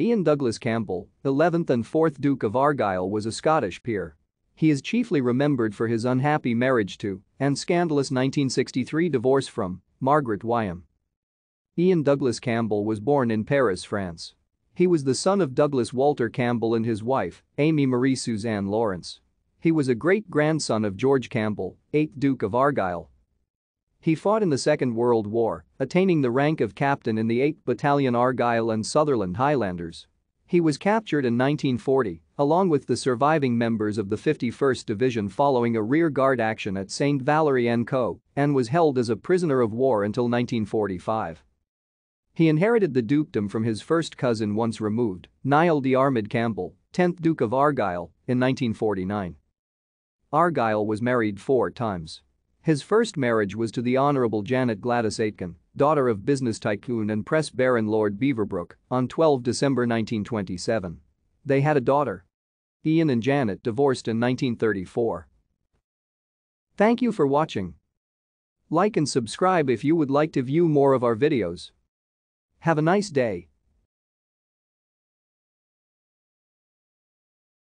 Ian Douglas Campbell, 11th and 4th Duke of Argyll was a Scottish peer. He is chiefly remembered for his unhappy marriage to and scandalous 1963 divorce from Margaret Wyam. Ian Douglas Campbell was born in Paris, France. He was the son of Douglas Walter Campbell and his wife, Amy Marie Suzanne Lawrence. He was a great-grandson of George Campbell, 8th Duke of Argyll, he fought in the Second World War, attaining the rank of captain in the 8th Battalion Argyll and Sutherland Highlanders. He was captured in 1940, along with the surviving members of the 51st Division following a rear guard action at St. Valery and Co., and was held as a prisoner of war until 1945. He inherited the dukedom from his first cousin once removed, Niall de Armid Campbell, 10th Duke of Argyll, in 1949. Argyll was married four times. His first marriage was to the Honorable Janet Gladys Aitken, daughter of business tycoon and press baron Lord Beaverbrook, on 12 December 1927. They had a daughter. Ian and Janet divorced in 1934. Thank you for watching. Like and subscribe if you would like to view more of our videos. Have a nice day.